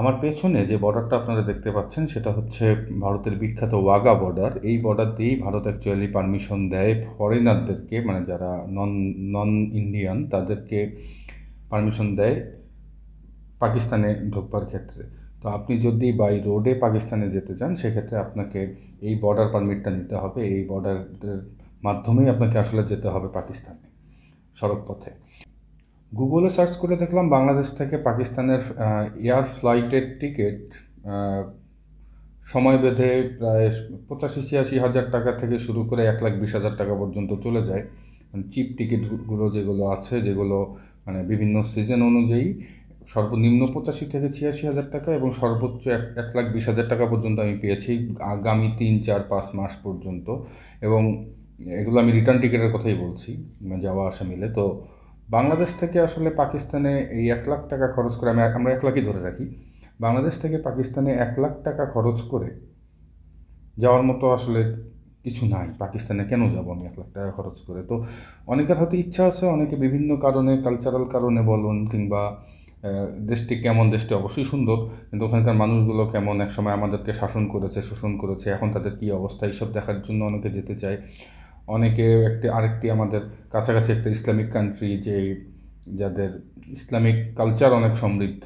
আমার পেছনে যে বর্ডারটা আপনারা দেখতে পাচ্ছেন সেটা হচ্ছে ভারতের বিখ্যাত ওয়াগা বর্ডার এই বর্ডার দিয়েই ভারত অ্যাকচুয়ালি পারমিশন দেয় ফরেনারদেরকে মানে যারা নন নন ইন্ডিয়ান তাদেরকে পারমিশন দেয় পাকিস্তানে ঢুকবার ক্ষেত্রে তো আপনি যদি বাই রোডে পাকিস্তানে যেতে চান সেক্ষেত্রে আপনাকে এই বর্ডার পারমিটটা নিতে হবে এই বর্ডারের মাধ্যমেই আপনাকে আসলে যেতে হবে পাকিস্তানে সড়ক পথে গুগলে সার্চ করে দেখলাম বাংলাদেশ থেকে পাকিস্তানের এয়ার ফ্লাইটের টিকিট সময় বেঁধে প্রায় পঁচাশি ছিয়াশি হাজার টাকা থেকে শুরু করে এক লাখ বিশ হাজার টাকা পর্যন্ত চলে যায় চিপ টিকিটগুলো যেগুলো আছে যেগুলো মানে বিভিন্ন সিজন অনুযায়ী সর্বনিম্ন পঁচাশি থেকে ছিয়াশি হাজার টাকা এবং সর্বোচ্চ এক এক লাখ বিশ হাজার টাকা পর্যন্ত আমি পেয়েছি আগামী তিন চার পাঁচ মাস পর্যন্ত এবং এগুলো আমি রিটার্ন টিকিটের কথাই বলছি মানে যাওয়া আসা মিলে তো বাংলাদেশ থেকে আসলে পাকিস্তানে এই এক লাখ টাকা খরচ করে আমি আমরা এক লাখই ধরে রাখি বাংলাদেশ থেকে পাকিস্তানে এক লাখ টাকা খরচ করে যাওয়ার মতো আসলে কিছু নাই পাকিস্তানে কেন যাব আমি এক লাখ টাকা খরচ করে তো অনেকের হয়তো ইচ্ছা আছে অনেকে বিভিন্ন কারণে কালচারাল কারণে বলুন কিংবা দেশটি কেমন দেশটি অবশ্যই সুন্দর কিন্তু ওখানকার মানুষগুলো কেমন এক সময় আমাদেরকে শাসন করেছে শোষণ করেছে এখন তাদের কী অবস্থা এইসব দেখার জন্য অনেকে যেতে চায় অনেকে একটি আরেকটি আমাদের কাছাকাছি একটা ইসলামিক কান্ট্রি যে যাদের ইসলামিক কালচার অনেক সমৃদ্ধ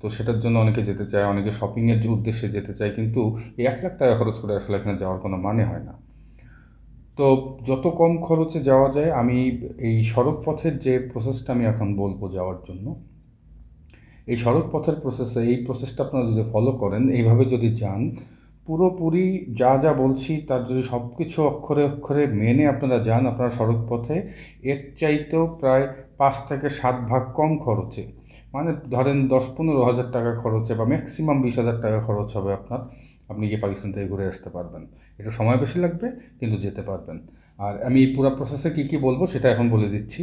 তো সেটার জন্য অনেকে যেতে চায় অনেকে শপিংয়ের উদ্দেশ্যে যেতে চায় কিন্তু এই এক লাখ টাকা খরচ করে আসলে এখানে যাওয়ার কোনো মানে হয় না তো যত কম খরচে যাওয়া যায় আমি এই সড়ক পথের যে প্রসেসটা আমি এখন বলবো যাওয়ার জন্য এই সড়ক পথের প্রসেসে এই প্রসেসটা আপনারা যদি ফলো করেন এইভাবে যদি যান পুরোপুরি যা যা বলছি তার যদি সব কিছু অক্ষরে অক্ষরে মেনে আপনারা যান আপনার সড়ক পথে এর চাইতেও প্রায় পাঁচ থেকে সাত ভাগ কম খরচে মানে ধরেন দশ পনেরো হাজার টাকা খরচে বা ম্যাক্সিমাম বিশ হাজার টাকা খরচ হবে আপনার আপনি গিয়ে পাকিস্তান থেকে ঘুরে আসতে পারবেন এটা সময় বেশি লাগবে কিন্তু যেতে পারবেন আর আমি এই পুরো প্রসেসে কী কী বলবো সেটা এখন বলে দিচ্ছি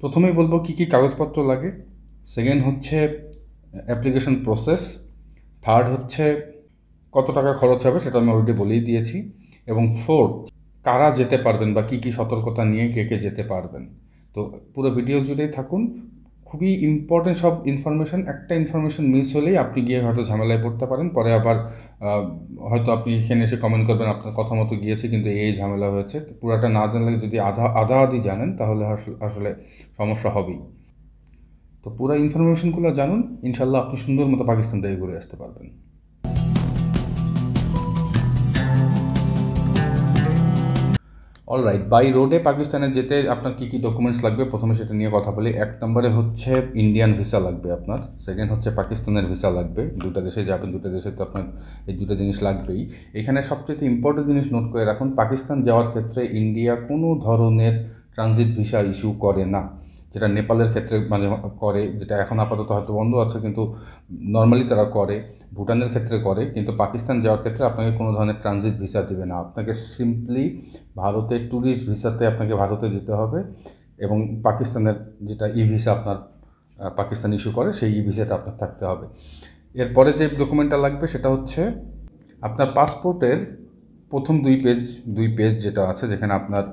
প্রথমেই বলবো কী কী কাগজপত্র লাগে সেকেন্ড হচ্ছে অ্যাপ্লিকেশন প্রসেস থার্ড হচ্ছে কত টাকা খরচ হবে সেটা আমি অলরেডি বলেই দিয়েছি এবং ফোর্থ কারা যেতে পারবেন বা কী কী সতর্কতা নিয়ে কে কে যেতে পারবেন তো পুরো ভিডিও জুড়েই থাকুন খুবই ইম্পর্টেন্ট সব ইনফরমেশান একটা ইনফরমেশান মিস হলেই আপনি গিয়ে হয়তো ঝামেলায় পড়তে পারেন পরে আবার হয়তো আপনি এখানে এসে কমেন্ট করবেন আপনার কথা মতো গিয়েছে কিন্তু এই ঝামেলা হয়েছে পুরাটা না জানলে যদি আধা আধা আধি জানেন তাহলে আসলে সমস্যা হবেই তো পুরো ইনফরমেশনগুলো জানুন ইনশাল্লাহ আপনি সুন্দর মতো পাকিস্তান থেকে ঘুরে আসতে পারবেন অল রাইট বাই রোডে পাকিস্তানে যেতে আপনার কী কী ডকুমেন্টস লাগবে প্রথমে সেটা নিয়ে কথা বলি এক নম্বরে হচ্ছে ইন্ডিয়ান ভিসা লাগবে আপনার সেকেন্ড হচ্ছে পাকিস্তানের ভিসা লাগবে দুটা দেশে যাবেন দুটা দেশে তো আপনার এই দুটো জিনিস লাগবেই এখানে সবচেয়ে ইম্পর্টেন্ট জিনিস নোট করে রাখুন পাকিস্তান যাওয়ার ক্ষেত্রে ইন্ডিয়া কোনো ধরনের ট্রানজিট ভিসা ইস্যু করে না যেটা নেপালের ক্ষেত্রে মানে করে যেটা এখন আপাতত হয়তো বন্ধ আছে কিন্তু নর্মালি তারা করে ভুটানের ক্ষেত্রে করে কিন্তু পাকিস্তান যাওয়ার ক্ষেত্রে আপনাকে কোনো ধরনের ট্রানজিট ভিসা দেবে না আপনাকে সিম্পলি ভারতে ট্যুরিস্ট ভিসাতে আপনাকে ভারতে যেতে হবে এবং পাকিস্তানের যেটা ই ভিসা আপনার পাকিস্তান ইস্যু করে সেই ই ভিসাটা আপনার থাকতে হবে এরপরে যে ডকুমেন্টটা লাগবে সেটা হচ্ছে আপনার পাসপোর্টের প্রথম দুই পেজ দুই পেজ যেটা আছে যেখানে আপনার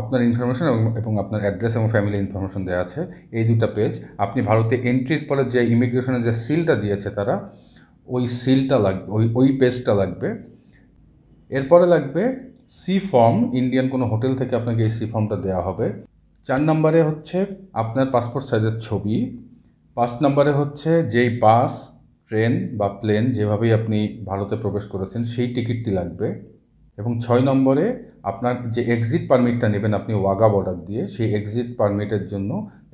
আপনার ইনফরমেশন এবং আপনার অ্যাড্রেস এবং ফ্যামিলি ইনফরমেশন দেওয়া আছে এই দুটা পেজ আপনি ভারতে এন্ট্রির পরে যে ইমিগ্রেশনের যে সিলটা দিয়েছে তারা ওই সিলটা লাগবে ওই ওই পেজটা লাগবে এরপরে লাগবে সি ফর্ম ইন্ডিয়ান কোনো হোটেল থেকে আপনাকে এই সি ফর্মটা দেওয়া হবে চার নম্বরে হচ্ছে আপনার পাসপোর্ট সাইজের ছবি পাঁচ নম্বরে হচ্ছে যেই বাস ট্রেন বা প্লেন যেভাবেই আপনি ভারতে প্রবেশ করেছেন সেই টিকিটটি লাগবে এবং ছয় নম্বরে আপনার যে এক্সিট পারমিটটা নেবেন আপনি ওয়াগা বর্ডার দিয়ে সেই এক্সিট পারমিটের জন্য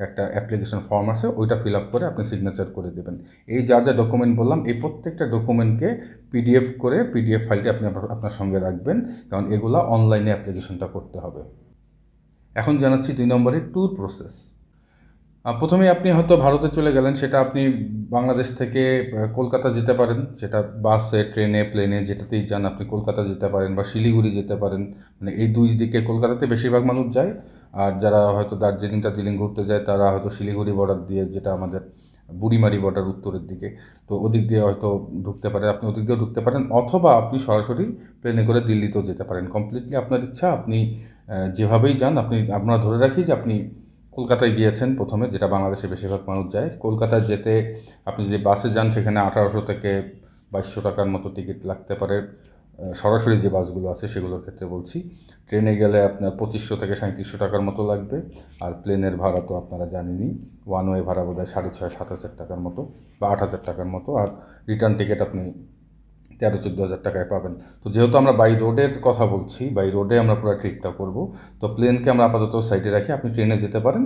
একটা অ্যাপ্লিকেশন ফর্ম আছে ওইটা ফিল আপ করে আপনি সিগনেচার করে দেবেন এই যা যা ডকুমেন্ট বললাম এই প্রত্যেকটা ডকুমেন্টকে পিডিএফ করে পিডিএফ ফাইলটি আপনি আপনার সঙ্গে রাখবেন কারণ এগুলা অনলাইনে অ্যাপ্লিকেশনটা করতে হবে এখন জানাচ্ছি দুই নম্বরে ট্যুর প্রসেস প্রথমে আপনি হয়তো ভারতে চলে গেলেন সেটা আপনি বাংলাদেশ থেকে কলকাতা যেতে পারেন সেটা বাসে ট্রেনে প্লেনে যেটাতেই যান আপনি কলকাতা যেতে পারেন বা শিলিগুড়ি যেতে পারেন মানে এই দুই দিকে কলকাতাতে বেশিরভাগ মানুষ যায় আর যারা হয়তো দার্জিলিং টার্জিলিং ঘুরতে যায় তারা হয়তো শিলিগুড়ি বর্ডার দিয়ে যেটা আমাদের বুড়িমারি বর্ডার উত্তরের দিকে তো ওদিক দিয়ে হয়তো ঢুকতে পারে আপনি ওদিক দিয়েও ঢুকতে পারেন অথবা আপনি সরাসরি প্লেনে করে দিল্লিতেও যেতে পারেন কমপ্লিটলি আপনার ইচ্ছা আপনি যেভাবেই যান আপনি আমরা ধরে রাখি যে আপনি কলকাতায় গিয়েছেন প্রথমে যেটা বাংলাদেশে বেশিরভাগ মানুষ যায় কলকাতায় যেতে আপনি যদি বাসে যান সেখানে আঠারোশো থেকে বাইশশো টাকার মতো টিকিট লাগতে পারে সরাসরি যে বাসগুলো আছে সেগুলোর ক্ষেত্রে বলছি ট্রেনে গেলে আপনার পঁচিশশো থেকে সাঁত্রিশশো টাকার মতো লাগবে আর প্লেনের ভাড়া তো আপনারা জানেনই ওয়ান ওয়ে ভাড়া বোধ হয় সাড়ে ছয় সাত হাজার টাকার মতো বা আট হাজার টাকার মতো আর রিটার্ন টিকিট আপনি তেরো চোদ্দো হাজার টাকায় পাবেন তো যেহেতু আমরা বাই রোডের কথা বলছি বাই রোডে আমরা পুরো ট্রিপটা করব তো প্লেনকে আমরা আপাতত সাইডে রাখি আপনি ট্রেনে যেতে পারেন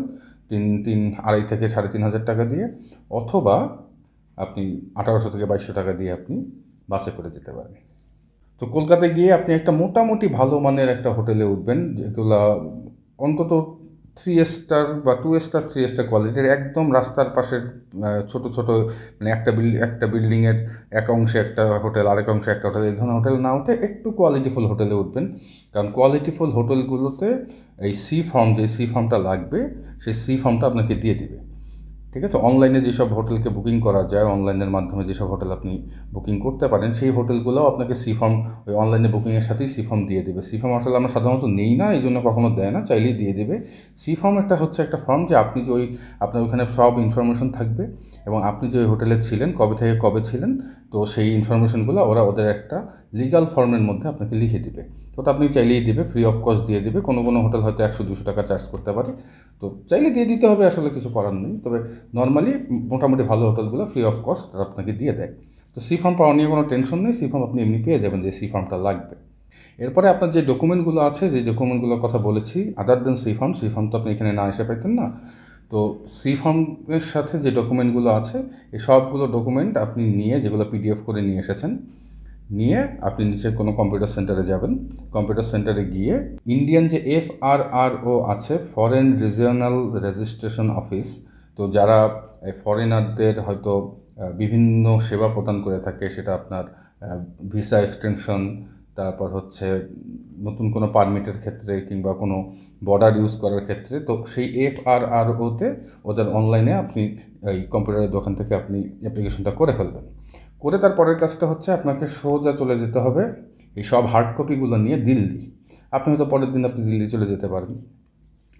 তিন তিন আড়াই থেকে সাড়ে তিন হাজার টাকা দিয়ে অথবা আপনি আঠারোশো থেকে বাইশশো টাকা দিয়ে আপনি বাসে করে যেতে পারেন তো কলকাতায় গিয়ে আপনি একটা মোটামুটি ভালো মানের একটা হোটেলে উঠবেন যেগুলো অন্তত থ্রি স্টার বা টু স্টার থ্রি স্টার কোয়ালিটির একদম রাস্তার পাশের ছোট ছোট মানে একটা বিল্ডিং একটা বিল্ডিংয়ের এক অংশে একটা হোটেল আরেক অংশে একটা হোটেল এই ধরনের হোটেল না উঠে একটু কোয়ালিটিফুল হোটেলে উঠবেন কারণ কোয়ালিটিফুল হোটেলগুলোতে এই সি ফর্ম যে সি ফর্মটা লাগবে সেই সি ফর্মটা আপনাকে দিয়ে দিবে ঠিক আছে অনলাইনে যেসব হোটেলকে বুকিং করা যায় অনলাইনের মাধ্যমে যেসব হোটেল আপনি বুকিং করতে পারেন সেই হোটেলগুলোও আপনাকে সি ফর্ম ওই অনলাইনে বুকিংয়ের সাথেই সি ফর্ম দিয়ে দেবে সি ফর্ম আসলে আমরা সাধারণত নেই না এই জন্য কখনো দেয় না চাইলেই দিয়ে দেবে সি ফর্ম একটা হচ্ছে একটা ফর্ম যে আপনি যে ওই আপনার ওইখানে সব ইনফরমেশন থাকবে এবং আপনি যে ওই হোটেলে ছিলেন কবে থেকে কবে ছিলেন তো সেই ইনফরমেশনগুলো ওরা ওদের একটা লিগাল ফর্মের মধ্যে আপনাকে লিখে দিবে তো ওটা আপনি চাইলেই দেবে ফ্রি অফ কস্ট দিয়ে দেবে কোনো কোনো হোটেল হয়তো একশো দুশো টাকা চার্জ করতে পারে তো চাইলে দিয়ে দিতে হবে আসলে কিছু করার নেই তবে নর্মালি মোটামুটি ভালো হোটেলগুলো ফ্রি অফ কস্ট আপনাকে দিয়ে দেয় তো সি ফর্ম পাওয়া নিয়ে কোনো টেনশন নেই সি ফর্ম আপনি এমনি পেয়ে যাবেন যে সি ফর্মটা লাগবে এরপরে আপনার যে ডকুমেন্টগুলো আছে যে ডকুমেন্টগুলোর কথা বলেছি other than C form C form তো আপনি এখানে না এসে পেতেন না তো সি ফর্মের সাথে যে ডকুমেন্টগুলো আছে এই সবগুলো ডকুমেন্ট আপনি নিয়ে যেগুলো পিডিএফ করে নিয়ে এসেছেন নিয়ে আপনি নিচে কোনো কম্পিউটার সেন্টারে যাবেন কম্পিউটার সেন্টারে গিয়ে ইন্ডিয়ান যে এফ আর আর ও আছে ফরেন রিজিওনাল রেজিস্ট্রেশন অফিস তো যারা ফরেনারদের হয়তো বিভিন্ন সেবা প্রদান করে থাকে সেটা আপনার ভিসা এক্সটেনশন তারপর হচ্ছে নতুন কোনো পারমিটের ক্ষেত্রে কিংবা কোনো বর্ডার ইউজ করার ক্ষেত্রে তো সেই এফ আর আর ওতে ওদের অনলাইনে আপনি এই কম্পিউটারের দোকান থেকে আপনি অ্যাপ্লিকেশনটা করে ফেলবেন করে তার পরের কাজটা হচ্ছে আপনাকে সোজা চলে যেতে হবে এই সব হার্ড কপিগুলো নিয়ে দিল্লি আপনি হয়তো পরের দিন আপনি দিল্লি চলে যেতে পারেন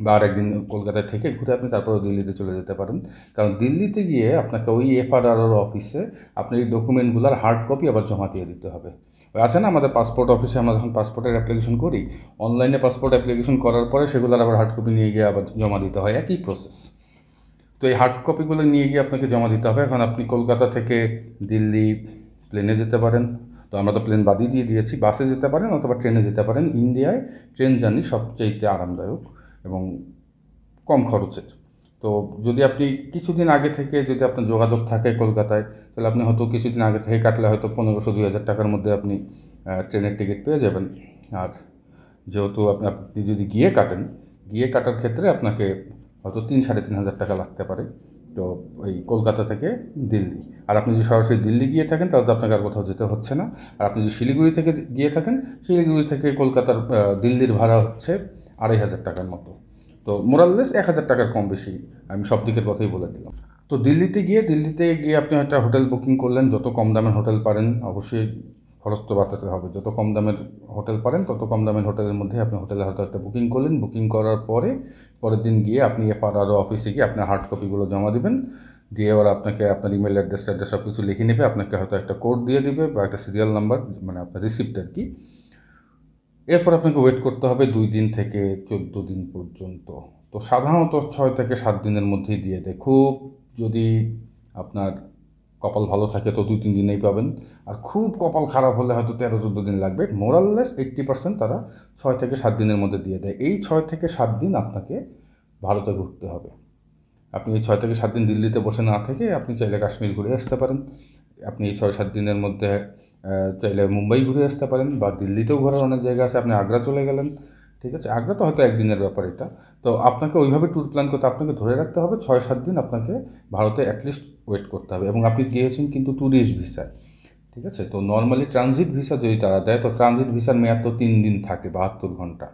বা আরেকদিন কলকাতায় থেকে ঘুরে আপনি তারপরে দিল্লিতে চলে যেতে পারেন কারণ দিল্লিতে গিয়ে আপনাকে ওই এফআরআর অফিসে আপনি এই ডকুমেন্টগুলোর হার্ড কপি আবার জমা দিয়ে দিতে হবে আছে না আমাদের পাসপোর্ট অফিসে আমরা যখন পাসপোর্টের অ্যাপ্লিকেশন করি অনলাইনে পাসপোর্ট অ্যাপ্লিকেশন করার পরে সেগুলোর আবার হার্ড কপি নিয়ে গিয়ে আবার জমা দিতে হয় একই প্রসেস তো এই হার্ড কপিগুলো নিয়ে গিয়ে আপনাকে জমা দিতে হবে এখন আপনি কলকাতা থেকে দিল্লি প্লেনে যেতে পারেন তো আমরা তো প্লেন বাদই দিয়ে দিয়েছি বাসে যেতে পারেন অথবা ট্রেনে যেতে পারেন ইন্ডিয়ায় ট্রেন জার্নি সবচেয়ে আরামদায়ক এবং কম খরচের তো যদি আপনি কিছুদিন আগে থেকে যদি আপনার যোগাযোগ থাকে কলকাতায় তাহলে আপনি হয়তো কিছুদিন আগে থেকে কাটলে হয়তো পনেরোশো দুই হাজার টাকার মধ্যে আপনি ট্রেনের টিকিট পেয়ে যাবেন আর যেহেতু আপনি আপনি যদি গিয়ে কাটেন গিয়ে কাটার ক্ষেত্রে আপনাকে হয়তো তিন সাড়ে তিন হাজার টাকা লাগতে পারে তো এই কলকাতা থেকে দিল্লি আর আপনি যদি সরাসরি দিল্লি গিয়ে থাকেন তাহলে তো আপনাকে আর কোথাও যেতে হচ্ছে না আর আপনি যদি শিলিগুড়ি থেকে গিয়ে থাকেন শিলিগুড়ি থেকে কলকাতার দিল্লির ভাড়া হচ্ছে আড়াই হাজার টাকার মতো তো মোরাললেস এক হাজার টাকার কম বেশি আমি সব দিকের কথাই বলে দিলাম তো দিল্লিতে গিয়ে দিল্লিতে গিয়ে আপনি একটা হোটেল বুকিং করলেন যত কম দামের হোটেল পারেন অবশ্যই খরচ তো বাঁচাতে হবে যত কম দামের হোটেল পারেন তত কম দামের হোটেলের মধ্যে আপনি হোটেলে হয়তো একটা বুকিং করলেন বুকিং করার পরে পরের দিন গিয়ে আপনি এফআর আরও অফিসে গিয়ে আপনার হার্ড কপিগুলো জমা দেবেন দিয়ে ওরা আপনাকে আপনার ইমেল অ্যাড্রেস অ্যাড্রেস সব কিছু লিখে নেবে আপনাকে হয়তো একটা কোড দিয়ে দিবে বা একটা সিরিয়াল নাম্বার মানে আপনার রিসিপ্ট আর কি এরপর আপনাকে ওয়েট করতে হবে দুই দিন থেকে চোদ্দো দিন পর্যন্ত তো সাধারণত ছয় থেকে সাত দিনের মধ্যেই দিয়ে দেয় খুব যদি আপনার কপাল ভালো থাকে তো দুই তিন দিনেই পাবেন আর খুব কপাল খারাপ হলে হয়তো তেরো চোদ্দো দিন লাগবে মোরাললেস এইট্টি পার্সেন্ট তারা ছয় থেকে সাত দিনের মধ্যে দিয়ে দেয় এই ছয় থেকে সাত দিন আপনাকে ভারতে ঘুরতে হবে আপনি এই ছয় থেকে সাত দিন দিল্লিতে বসে না থেকে আপনি চাইলে কাশ্মীর ঘুরে আসতে পারেন আপনি এই ছয় সাত দিনের মধ্যে চাইলে মুম্বাই ঘুরে আসতে পারেন বা দিল্লিতেও ঘোরার অনেক জায়গা আছে আপনি আগ্রা চলে গেলেন ঠিক আছে আগ্রা তো হয়তো একদিনের ব্যাপার এটা তো আপনাকে ওইভাবে ট্যুর প্ল্যান করতে আপনাকে ধরে রাখতে হবে ছয় সাত দিন আপনাকে ভারতে অ্যাটলিস্ট ওয়েট করতে হবে এবং আপনি গিয়েছেন কিন্তু ট্যুরিস্ট ভিসায় ঠিক আছে তো নর্মালি ট্রানজিট ভিসা যদি তারা দেয় তো ট্রানজিট ভিসার মেয়াদ তো তিন দিন থাকে বাহাত্তর ঘন্টা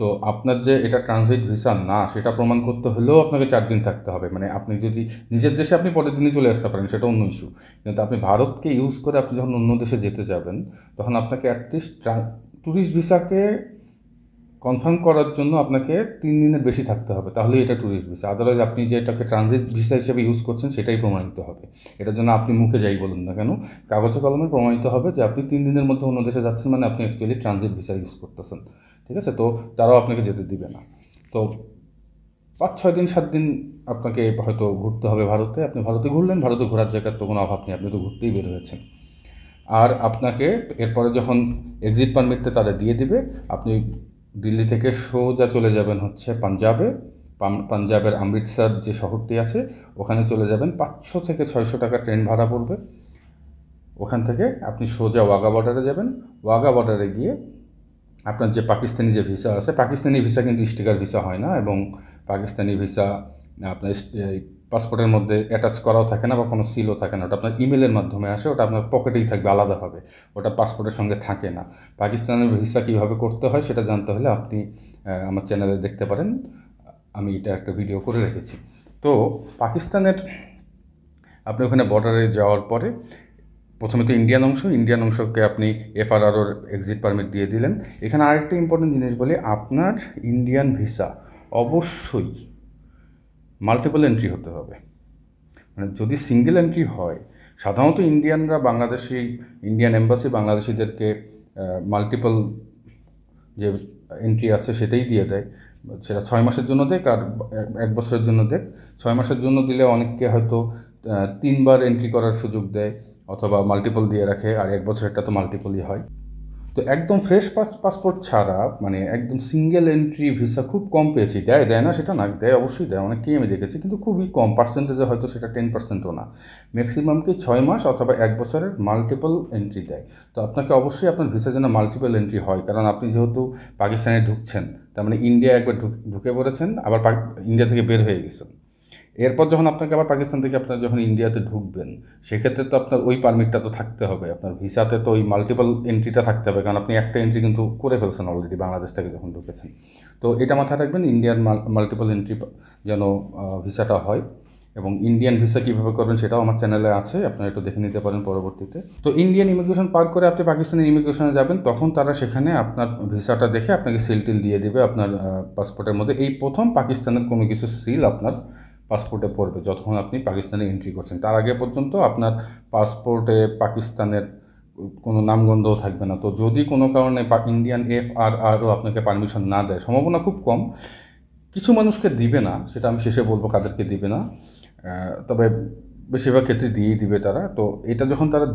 তো আপনার যে এটা ট্রানজিট ভিসা না সেটা প্রমাণ করতে হলেও আপনাকে চার দিন থাকতে হবে মানে আপনি যদি নিজের দেশে আপনি পরের দিনই চলে আসতে পারেন সেটা অন্য ইস্যু কিন্তু আপনি ভারতকে ইউজ করে আপনি যখন অন্য দেশে যেতে যাবেন তখন আপনাকে অ্যাটলিস্ট ট্যুরিস্ট ভিসাকে কনফার্ম করার জন্য আপনাকে তিন দিনের বেশি থাকতে হবে তাহলে এটা ট্যুরিস্ট ভিসা আদারওয়াইজ আপনি যে এটাকে ট্রানজিট ভিসা হিসেবে ইউজ করছেন সেটাই প্রমাণিত হবে এটার জন্য আপনি মুখে যাই বলুন না কেন কাগজে কলমে প্রমাণিত হবে যে আপনি তিন দিনের মধ্যে অন্য দেশে যাচ্ছেন মানে আপনি অ্যাকচুয়ালি ট্রানজিট ভিসা ইউজ করতেছেন ঠিক আছে তো তারাও আপনাকে যেতে দিবে না তো পাঁচ ছয় দিন সাত দিন আপনাকে হয়তো ঘুরতে হবে ভারতে আপনি ভারতে ঘুরলেন ভারতে ঘোরার জায়গার তো কোনো অভাব নেই আপনি তো ঘুরতেই বের হয়েছেন আর আপনাকে এরপরে যখন এক্সিট পারমিটটা তারা দিয়ে দিবে আপনি দিল্লি থেকে সোজা চলে যাবেন হচ্ছে পাঞ্জাবে পাঞ্জাবের অমৃতসর যে শহরটি আছে ওখানে চলে যাবেন পাঁচশো থেকে ছয়শো টাকা ট্রেন ভাড়া পড়বে ওখান থেকে আপনি সোজা ওয়াগা বর্ডারে যাবেন ওয়াগা বর্ডারে গিয়ে আপনার যে পাকিস্তানি যে ভিসা আছে পাকিস্তানি ভিসা কিন্তু স্টিকার ভিসা হয় না এবং পাকিস্তানি ভিসা আপনার পাসপোর্টের মধ্যে অ্যাটাচ করাও থাকে না বা কোনো সিলও থাকে না ওটা আপনার ইমেলের মাধ্যমে আসে ওটা আপনার পকেটেই থাকবে আলাদাভাবে ওটা পাসপোর্টের সঙ্গে থাকে না পাকিস্তানের ভিসা কীভাবে করতে হয় সেটা জানতে হলে আপনি আমার চ্যানেলে দেখতে পারেন আমি এটা একটা ভিডিও করে রেখেছি তো পাকিস্তানের আপনি ওখানে বর্ডারে যাওয়ার পরে প্রথমে তো ইন্ডিয়ান অংশ ইন্ডিয়ান অংশকে আপনি এফআরআরওর এক্সিট পারমিট দিয়ে দিলেন এখানে আরেকটা ইম্পর্টেন্ট জিনিস বলি আপনার ইন্ডিয়ান ভিসা অবশ্যই মাল্টিপল এন্ট্রি হতে হবে মানে যদি সিঙ্গেল এন্ট্রি হয় সাধারণত ইন্ডিয়ানরা বাংলাদেশি ইন্ডিয়ান এম্বাসি বাংলাদেশিদেরকে মাল্টিপল যে এন্ট্রি আছে সেটাই দিয়ে দেয় সেটা ছয় মাসের জন্য দেখ আর এক বছরের জন্য দেখ ছয় মাসের জন্য দিলে অনেককে হয়তো তিনবার এন্ট্রি করার সুযোগ দেয় অথবা মাল্টিপল দিয়ে রাখে আর এক বছরেরটা তো মাল্টিপলই হয় তো একদম ফ্রেশ পাসপোর্ট ছাড়া মানে একদম সিঙ্গেল এন্ট্রি ভিসা খুব কম পেয়েছি দেয় দেয় না সেটা না দেয় অবশ্যই দেয় অনেককেই আমি দেখেছি কিন্তু খুবই কম পার্সেন্টেজে হয়তো সেটা টেন পার্সেন্টও না ম্যাক্সিমামকে ছয় মাস অথবা এক বছরের মাল্টিপল এন্ট্রি দেয় তো আপনাকে অবশ্যই আপনার ভিসা যেন মাল্টিপল এন্ট্রি হয় কারণ আপনি যেহেতু পাকিস্তানে ঢুকছেন তার মানে ইন্ডিয়া একবার ঢুকে পড়েছেন আবার ইন্ডিয়া থেকে বের হয়ে গেছেন এরপর যখন আপনাকে আবার পাকিস্তান থেকে আপনার যখন ইন্ডিয়াতে ঢুকবেন সেক্ষেত্রে তো আপনার ওই পারমিটটা তো থাকতে হবে আপনার ভিসাতে তো ওই মাল্টিপল এন্ট্রিটা থাকতে হবে কারণ আপনি একটা এন্ট্রি কিন্তু করে ফেলছেন অলরেডি বাংলাদেশ থেকে যখন ঢুকেছেন তো এটা মাথায় রাখবেন ইন্ডিয়ান মাল্টিপল এন্ট্রি যেন ভিসাটা হয় এবং ইন্ডিয়ান ভিসা কীভাবে করবেন সেটাও আমার চ্যানেলে আছে আপনারা একটু দেখে নিতে পারেন পরবর্তীতে তো ইন্ডিয়ান ইমিগ্রেশন পার করে আপনি পাকিস্তানের ইমিগ্রেশনে যাবেন তখন তারা সেখানে আপনার ভিসাটা দেখে আপনাকে সিল টিল দিয়ে দেবে আপনার পাসপোর্টের মধ্যে এই প্রথম পাকিস্তানের কোনো কিছু সিল আপনার পাসপোর্টে পড়বে যতক্ষণ আপনি পাকিস্তানে এন্ট্রি করছেন তার আগে পর্যন্ত আপনার পাসপোর্টে পাকিস্তানের কোনো নামগন্ধও থাকবে না তো যদি কোনো কারণে ইন্ডিয়ান এফ আর আরও আপনাকে পারমিশন না দেয় সম্ভাবনা খুব কম কিছু মানুষকে দিবে না সেটা আমি শেষে বলবো কাদেরকে দিবে না তবে বেশিরভাগ ক্ষেত্রে দিয়েই দিবে তারা তো এটা যখন তারা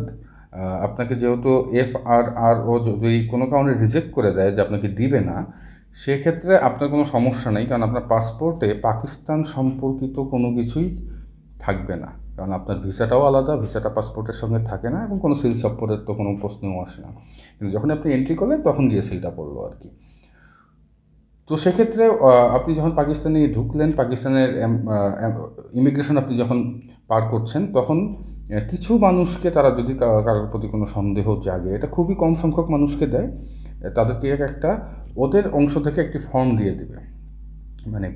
আপনাকে যেহেতু এফ আর আর ও যদি কোনো কারণে রিজেক্ট করে দেয় যে আপনাকে দিবে না সেক্ষেত্রে আপনার কোনো সমস্যা নেই কারণ আপনার পাসপোর্টে পাকিস্তান সম্পর্কিত কোনো কিছুই থাকবে না কারণ আপনার ভিসাটাও আলাদা ভিসাটা পাসপোর্টের সঙ্গে থাকে না এবং কোনো সিল সফটওয়্যারের তো কোনো প্রশ্নও আসে না কিন্তু যখন আপনি এন্ট্রি করলেন তখন গিয়ে সিলটা পড়লো আর কি তো সেক্ষেত্রে আপনি যখন পাকিস্তানে ঢুকলেন পাকিস্তানের ইমিগ্রেশন আপনি যখন পার করছেন তখন কিছু মানুষকে তারা যদি কারোর প্রতি কোনো সন্দেহ জাগে এটা খুবই কম সংখ্যক মানুষকে দেয় তাদেরকে একটা ওদের অংশ থেকে একটি ফর্ম দিয়ে দিবে মানে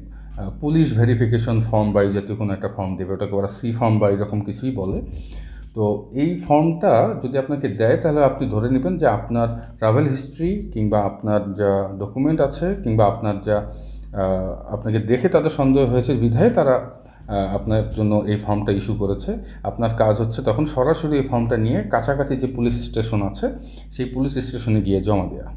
পুলিশ ভেরিফিকেশন ফর্ম বা এই জাতীয় কোনো একটা ফর্ম দেবে ওটাকে ওরা সি ফর্ম বা এরকম কিছুই বলে তো এই ফর্মটা যদি আপনাকে দেয় তাহলে আপনি ধরে নেবেন যে আপনার ট্রাভেল হিস্ট্রি কিংবা আপনার যা ডকুমেন্ট আছে কিংবা আপনার যা আপনাকে দেখে তাদের সন্দেহ হয়েছে বিধায় তারা আপনার জন্য এই ফর্মটা ইস্যু করেছে আপনার কাজ হচ্ছে তখন সরাসরি এই ফর্মটা নিয়ে কাছাকাছি যে পুলিশ স্টেশন আছে সেই পুলিশ স্টেশনে গিয়ে জমা দেওয়া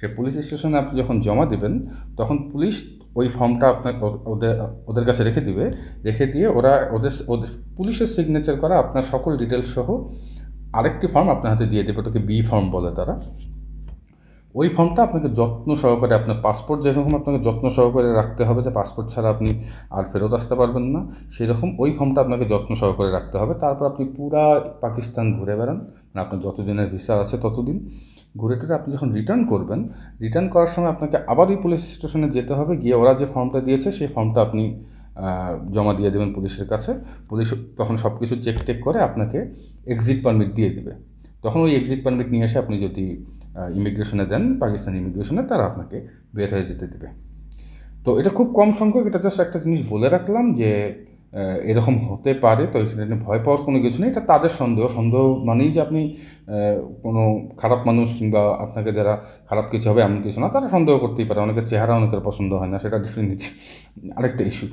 সে পুলিশ স্টেশনে আপনি যখন জমা দেবেন তখন পুলিশ ওই ফর্মটা আপনার ওদের ওদের কাছে রেখে দিবে রেখে দিয়ে ওরা ওদের ওদের পুলিশের সিগনেচার করা আপনার সকল ডিটেলস সহ আরেকটি ফর্ম আপনার হাতে দিয়ে দেবে ওটাকে বি ফর্ম বলে তারা ওই ফর্মটা আপনাকে যত্ন সহকারে আপনার পাসপোর্ট যেরকম আপনাকে যত্ন সহকারে রাখতে হবে যে পাসপোর্ট ছাড়া আপনি আর ফেরত আসতে পারবেন না সেরকম ওই ফর্মটা আপনাকে যত্ন সহকারে রাখতে হবে তারপর আপনি পুরা পাকিস্তান ঘুরে বেড়ান মানে আপনার যতদিনের ভিসা আছে ততদিন ঘুরে টুরে আপনি যখন রিটার্ন করবেন রিটার্ন করার সময় আপনাকে আবার ওই পুলিশ স্টেশনে যেতে হবে গিয়ে ওরা যে ফর্মটা দিয়েছে সেই ফর্মটা আপনি জমা দিয়ে দেবেন পুলিশের কাছে পুলিশ তখন সব কিছু চেক টেক করে আপনাকে এক্সিট পারমিট দিয়ে দেবে তখন ওই এক্সিট পারমিট নিয়ে এসে আপনি যদি ইমিগ্রেশনে দেন পাকিস্তান ইমিগ্রেশনে তারা আপনাকে বের হয়ে যেতে দেবে তো এটা খুব কম সংখ্যক এটা জাস্ট একটা জিনিস বলে রাখলাম যে এরকম হতে পারে তো এখানে ভয় পাওয়ার কোনো কিছু নেই এটা তাদের সন্দেহ সন্দেহ মানেই যে আপনি কোনো খারাপ মানুষ কিংবা আপনাকে যারা খারাপ কিছু হবে এমন কিছু না তারা সন্দেহ করতেই পারে অনেকের চেহারা অনেকের পছন্দ হয় না সেটা ডিফারেন্ট আরেকটা ইস্যু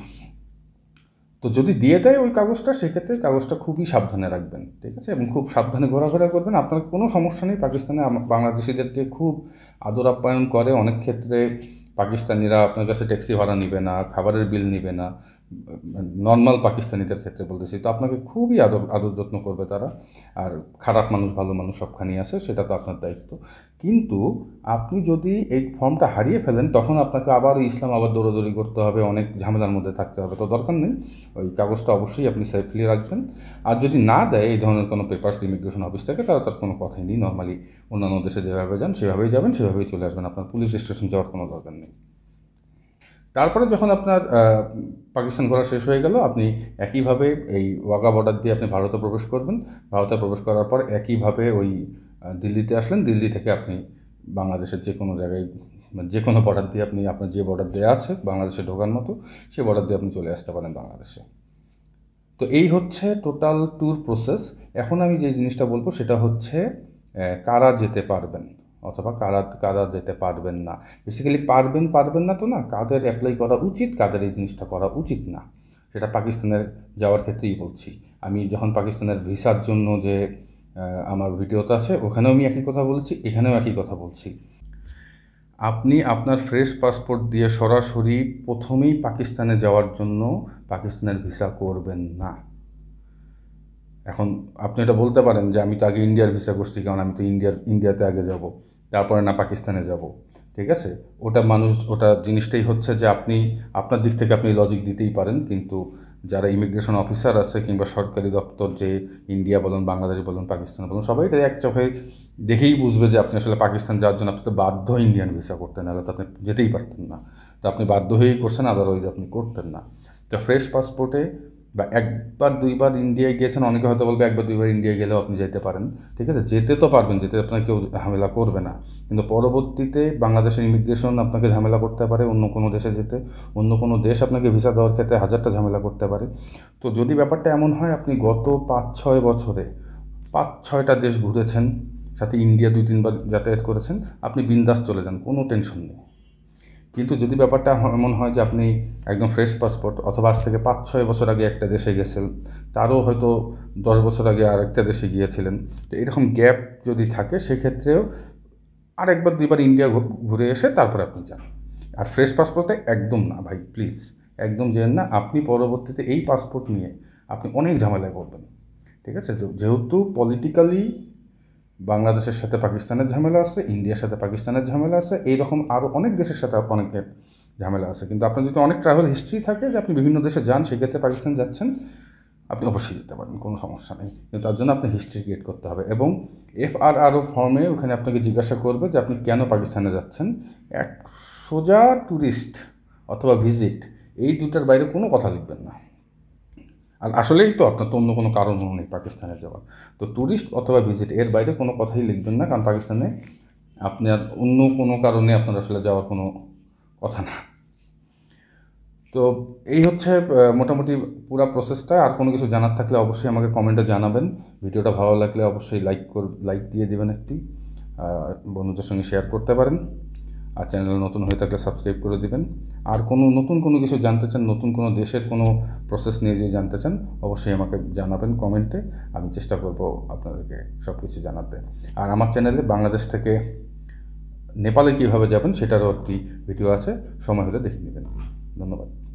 তো যদি দিয়ে দেয় ওই কাগজটা সেক্ষেত্রে কাগজটা খুবই সাবধানে রাখবেন ঠিক আছে এবং খুব সাবধানে ঘোরাফেরা করবেন আপনার কোনো সমস্যা নেই পাকিস্তানে বাংলাদেশিদেরকে খুব আদর আপ্যায়ন করে অনেক ক্ষেত্রে পাকিস্তানিরা আপনার কাছে ট্যাক্সি ভাড়া নেবে না খাবারের বিল নেবে না নর্মাল পাকিস্তানিদের ক্ষেত্রে বলতেছি তো আপনাকে খুবই আদর আদর যত্ন করবে তারা আর খারাপ মানুষ ভালো মানুষ সবখানি আছে সেটা তো আপনার দায়িত্ব কিন্তু আপনি যদি এই ফর্মটা হারিয়ে ফেলেন তখন আপনাকে আবার ইসলাম আবার দৌড়াদৌড়ি করতে হবে অনেক ঝামেলার মধ্যে থাকতে হবে তো দরকার নেই ওই কাগজটা অবশ্যই আপনি সেফলি রাখবেন আর যদি না দেয় এই ধরনের কোনো পেপার্স ইমিগ্রেশন অফিস থেকে তাহলে তার কোনো কথাই নেই নর্মালি অন্যান্য দেশে যেভাবে যান সেভাবেই যাবেন সেভাবেই চলে আসবেন আপনার পুলিশ স্টেশন যাওয়ার কোনো দরকার নেই তারপরে যখন আপনার পাকিস্তান ঘোরা শেষ হয়ে গেল আপনি একইভাবে এই ওয়াগা বর্ডার দিয়ে আপনি ভারতে প্রবেশ করবেন ভারতে প্রবেশ করার পর একইভাবে ওই দিল্লিতে আসলেন দিল্লি থেকে আপনি বাংলাদেশের যে কোনো জায়গায় মানে যে কোনো বর্ডার দিয়ে আপনি আপনার যে বর্ডার দেওয়া আছে বাংলাদেশে ঢোকার মতো সেই বর্ডার দিয়ে আপনি চলে আসতে পারেন বাংলাদেশে তো এই হচ্ছে টোটাল ট্যুর প্রসেস এখন আমি যে জিনিসটা বলবো সেটা হচ্ছে কারা যেতে পারবেন অথবা কারা কারা যেতে পারবেন না বেসিক্যালি পারবেন পারবেন না তো না কাদের অ্যাপ্লাই করা উচিত কাদের এই জিনিসটা করা উচিত না সেটা পাকিস্তানের যাওয়ার ক্ষেত্রেই বলছি আমি যখন পাকিস্তানের ভিসার জন্য যে আমার ভিডিওতে আছে ওখানেও আমি একই কথা বলছি এখানেও একই কথা বলছি আপনি আপনার ফ্রেশ পাসপোর্ট দিয়ে সরাসরি প্রথমেই পাকিস্তানে যাওয়ার জন্য পাকিস্তানের ভিসা করবেন না এখন আপনি এটা বলতে পারেন যে আমি তো আগে ইন্ডিয়ার ভিসা করছি কারণ আমি তো ইন্ডিয়ার ইন্ডিয়াতে আগে যাব তারপরে না পাকিস্তানে যাব ঠিক আছে ওটা মানুষ ওটা জিনিসটাই হচ্ছে যে আপনি আপনার দিক থেকে আপনি লজিক দিতেই পারেন কিন্তু যারা ইমিগ্রেশন অফিসার আছে কিংবা সরকারি দপ্তর যে ইন্ডিয়া বলুন বাংলাদেশ বলুন পাকিস্তান বলুন সবাই এটা এক চোখে দেখেই বুঝবে যে আপনি আসলে পাকিস্তান যাওয়ার জন্য আপনি তো বাধ্য ইন্ডিয়ান ভিসা করতেন নাহলে তো আপনি যেতেই পারতেন না তো আপনি বাধ্য হয়েই করছেন আদারওয়াইজ আপনি করতেন না তো ফ্রেশ পাসপোর্টে বা একবার দুইবার ইন্ডিয়ায় গিয়েছেন অনেকে হয়তো বলবে একবার দুইবার ইন্ডিয়ায় গেলেও আপনি যেতে পারেন ঠিক আছে যেতে তো পারবেন যেতে আপনার কেউ ঝামেলা করবে না কিন্তু পরবর্তীতে বাংলাদেশের ইমিগ্রেশন আপনাকে ঝামেলা করতে পারে অন্য কোনো দেশে যেতে অন্য কোনো দেশ আপনাকে ভিসা দেওয়ার ক্ষেত্রে হাজারটা ঝামেলা করতে পারে তো যদি ব্যাপারটা এমন হয় আপনি গত পাঁচ ছয় বছরে পাঁচ ছয়টা দেশ ঘুরেছেন সাথে ইন্ডিয়া দুই তিনবার যাতায়াত করেছেন আপনি বিন্দাস চলে যান কোনো টেনশন নেই কিন্তু যদি ব্যাপারটা এমন হয় যে আপনি একদম ফ্রেশ পাসপোর্ট অথবা আজ থেকে পাঁচ ছয় বছর আগে একটা দেশে গেছেন তারও হয়তো দশ বছর আগে আরেকটা দেশে গিয়েছিলেন তো এরকম গ্যাপ যদি থাকে সেক্ষেত্রেও আরেকবার দুইবার ইন্ডিয়া ঘুরে এসে তারপরে আপনি যান আর ফ্রেশ পাসপোর্টে একদম না ভাই প্লিজ একদম জেন না আপনি পরবর্তীতে এই পাসপোর্ট নিয়ে আপনি অনেক ঝামেলায় পড়বেন ঠিক আছে তো যেহেতু পলিটিক্যালি বাংলাদেশের সাথে পাকিস্তানের ঝামেলা আছে ইন্ডিয়ার সাথে পাকিস্তানের ঝামেলা আছে এইরকম আরও অনেক দেশের সাথে অনেকের ঝামেলা আছে কিন্তু আপনার যদি অনেক ট্রাভেল হিস্ট্রি থাকে যে আপনি বিভিন্ন দেশে যান সেক্ষেত্রে পাকিস্তান যাচ্ছেন আপনি অবশ্যই যেতে পারেন কোনো সমস্যা নেই কিন্তু তার জন্য আপনি হিস্ট্রি ক্রিয়েট করতে হবে এবং এফ আর আরও ফর্মে ওখানে আপনাকে জিজ্ঞাসা করবে যে আপনি কেন পাকিস্তানে যাচ্ছেন এক সোজা ট্যুরিস্ট অথবা ভিজিট এই দুটার বাইরে কোনো কথা লিখবেন না আর আসলেই তো আপনার তো অন্য কোনো কারণও নেই পাকিস্তানে যাওয়ার তো ট্যুরিস্ট অথবা ভিজিট এর বাইরে কোনো কথাই লিখবেন না কারণ পাকিস্তানে আপনার অন্য কোনো কারণে আপনার আসলে যাওয়ার কোনো কথা না তো এই হচ্ছে মোটামুটি পুরো প্রসেসটা আর কোনো কিছু জানার থাকলে অবশ্যই আমাকে কমেন্টে জানাবেন ভিডিওটা ভালো লাগলে অবশ্যই লাইক কর লাইক দিয়ে দেবেন একটি বন্ধুদের সঙ্গে শেয়ার করতে পারেন আর চ্যানেল নতুন হয়ে থাকলে সাবস্ক্রাইব করে দেবেন আর কোনো নতুন কোনো কিছু জানতে চান নতুন কোনো দেশের কোনো প্রসেস নিয়ে যদি জানতে চান অবশ্যই আমাকে জানাবেন কমেন্টে আমি চেষ্টা করব আপনাদেরকে সব কিছু জানাতে আর আমার চ্যানেলে বাংলাদেশ থেকে নেপালে কীভাবে যাবেন সেটারও একটি ভিডিও আছে সময় হলে দেখে নেবেন ধন্যবাদ